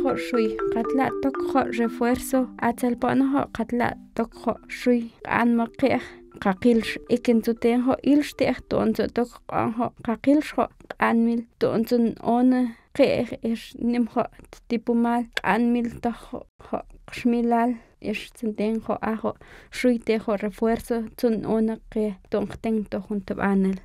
tlanajo shui katla tokjo refuerzo atzelpanajo katla tokjo shui anmaqih qaqilx ikintutenjo ilxtej tonsotok qanjo qaqilxjo qanmil tonson ona qej ix nimjo ttipumal qanmil tajo qxmilal ho tsintenjo ajo shuitejo refuerzo tson ona qej tonqten tojon tabanel